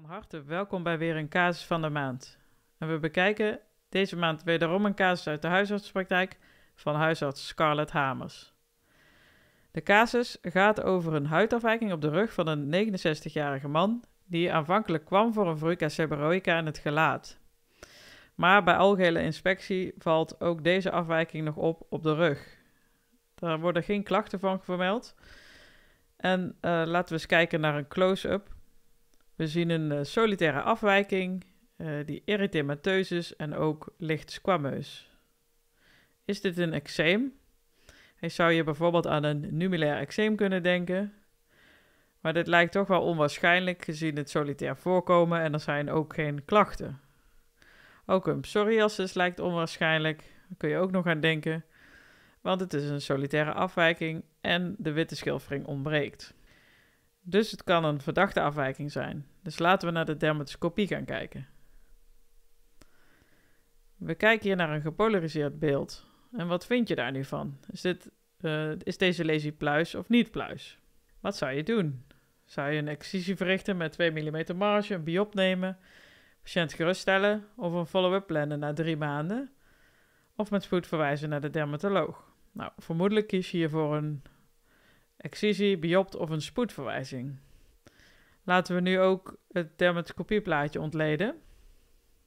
Van harte welkom bij weer een casus van de maand. En we bekijken deze maand wederom een casus uit de huisartspraktijk van huisarts Scarlett Hamers. De casus gaat over een huidafwijking op de rug van een 69-jarige man die aanvankelijk kwam voor een verruca seborrhoica in het gelaat. Maar bij algehele inspectie valt ook deze afwijking nog op op de rug. Daar worden geen klachten van vermeld. En eh, laten we eens kijken naar een close-up we zien een eh, solitaire afwijking, eh, die erythemateus is en ook licht squameus. Is dit een eczeem? Ik zou je bijvoorbeeld aan een numulair eczeem kunnen denken, maar dit lijkt toch wel onwaarschijnlijk gezien het solitair voorkomen en er zijn ook geen klachten. Ook een psoriasis lijkt onwaarschijnlijk, daar kun je ook nog aan denken, want het is een solitaire afwijking en de witte schilfering ontbreekt. Dus het kan een verdachte afwijking zijn. Dus laten we naar de dermatoscopie gaan kijken. We kijken hier naar een gepolariseerd beeld. En wat vind je daar nu van? Is, dit, eh, is deze lesie pluis of niet pluis? Wat zou je doen? Zou je een excisie verrichten met 2 mm marge, een biop nemen, patiënt geruststellen of een follow-up plannen na drie maanden? Of met spoed verwijzen naar de dermatoloog? Nou, vermoedelijk kies je voor een excisie, biopt of een spoedverwijzing. Laten we nu ook het dermatoscopieplaatje ontleden.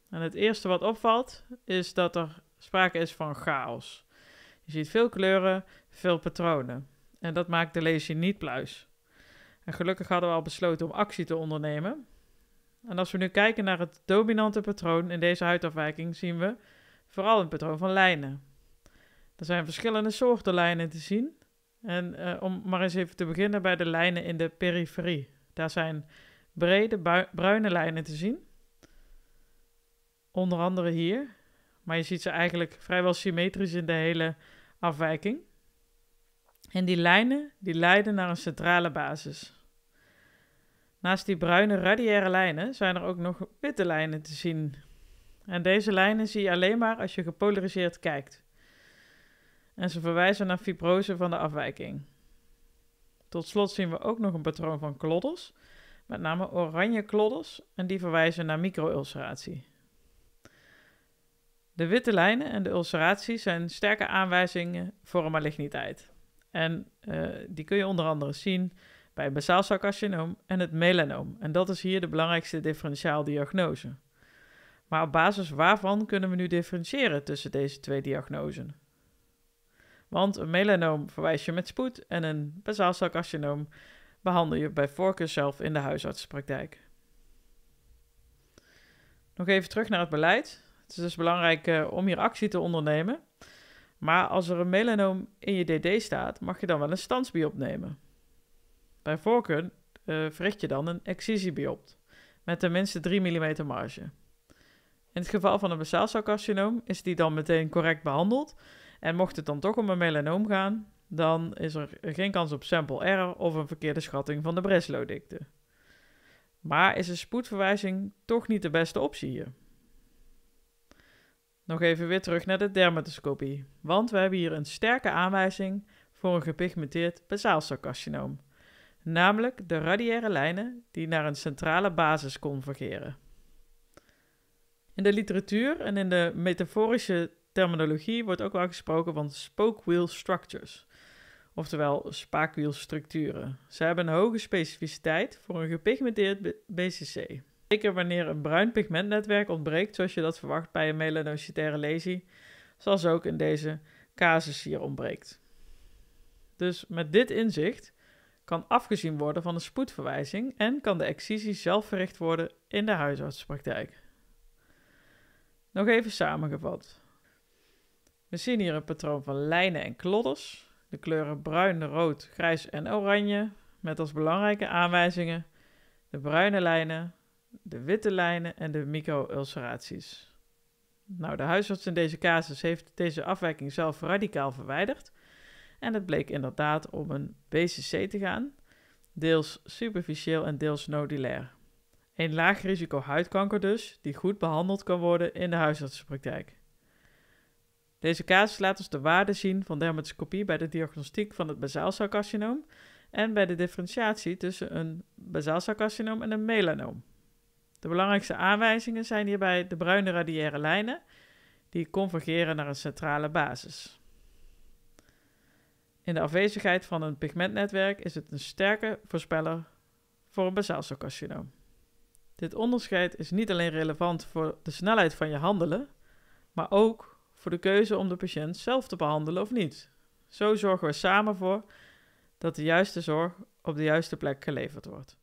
En het eerste wat opvalt is dat er sprake is van chaos. Je ziet veel kleuren, veel patronen. En dat maakt de lesie niet pluis. En gelukkig hadden we al besloten om actie te ondernemen. En als we nu kijken naar het dominante patroon in deze huidafwijking, zien we vooral een patroon van lijnen. Er zijn verschillende soorten lijnen te zien. En eh, om maar eens even te beginnen bij de lijnen in de periferie daar zijn brede bruine lijnen te zien. Onder andere hier. Maar je ziet ze eigenlijk vrijwel symmetrisch in de hele afwijking. En die lijnen die leiden naar een centrale basis. Naast die bruine radiaire lijnen zijn er ook nog witte lijnen te zien. En deze lijnen zie je alleen maar als je gepolariseerd kijkt. En ze verwijzen naar fibrose van de afwijking. Tot slot zien we ook nog een patroon van klodders, met name oranje klodders, en die verwijzen naar microulceratie. De witte lijnen en de ulceratie zijn sterke aanwijzingen voor een maligniteit. En eh, die kun je onder andere zien bij het basaalcelcarcinoom en het melanoom. En dat is hier de belangrijkste differentiaaldiagnose. Maar op basis waarvan kunnen we nu differentiëren tussen deze twee diagnoses? Want een melanoom verwijs je met spoed en een basaalcelcarcinoom behandel je bij voorkeur zelf in de huisartsenpraktijk. Nog even terug naar het beleid. Het is dus belangrijk eh, om hier actie te ondernemen. Maar als er een melanoom in je DD staat, mag je dan wel een standsbiop nemen. Bij voorkeur eh, verricht je dan een excisiebiop met tenminste 3 mm marge. In het geval van een basaalcelcarcinoom is die dan meteen correct behandeld en mocht het dan toch om een melanoom gaan, dan is er geen kans op sample error of een verkeerde schatting van de Breslow-dikte. Maar is een spoedverwijzing toch niet de beste optie hier? Nog even weer terug naar de dermatoscopie, want we hebben hier een sterke aanwijzing voor een gepigmenteerd basaalcelcarcinoom, namelijk de radiaire lijnen die naar een centrale basis convergeren. In de literatuur en in de metaforische terminologie wordt ook wel gesproken van spokewheel structures, oftewel spaakwielstructuren. Ze hebben een hoge specificiteit voor een gepigmenteerd BCC. Zeker wanneer een bruin pigmentnetwerk ontbreekt, zoals je dat verwacht bij een melanocytaire lesie, zoals ook in deze casus hier ontbreekt. Dus met dit inzicht kan afgezien worden van een spoedverwijzing en kan de excisie zelf verricht worden in de huisartspraktijk. Nog even samengevat. We zien hier een patroon van lijnen en klodders. De kleuren bruin, rood, grijs en oranje. Met als belangrijke aanwijzingen de bruine lijnen, de witte lijnen en de micro-ulceraties. Nou, de huisarts in deze casus heeft deze afwijking zelf radicaal verwijderd. En het bleek inderdaad om een BCC te gaan, deels superficieel en deels nodulair. Een laag risico huidkanker dus, die goed behandeld kan worden in de huisartsenpraktijk. Deze casus laat ons de waarde zien van dermatoscopie bij de diagnostiek van het bazaalcelcarcinoom en bij de differentiatie tussen een bazaalcelcarcinoom en een melanoom. De belangrijkste aanwijzingen zijn hierbij de bruine radiaire lijnen, die convergeren naar een centrale basis. In de afwezigheid van een pigmentnetwerk is het een sterke voorspeller voor een bazaalcelcarcinoom. Dit onderscheid is niet alleen relevant voor de snelheid van je handelen, maar ook voor de keuze om de patiënt zelf te behandelen of niet. Zo zorgen we samen voor dat de juiste zorg op de juiste plek geleverd wordt.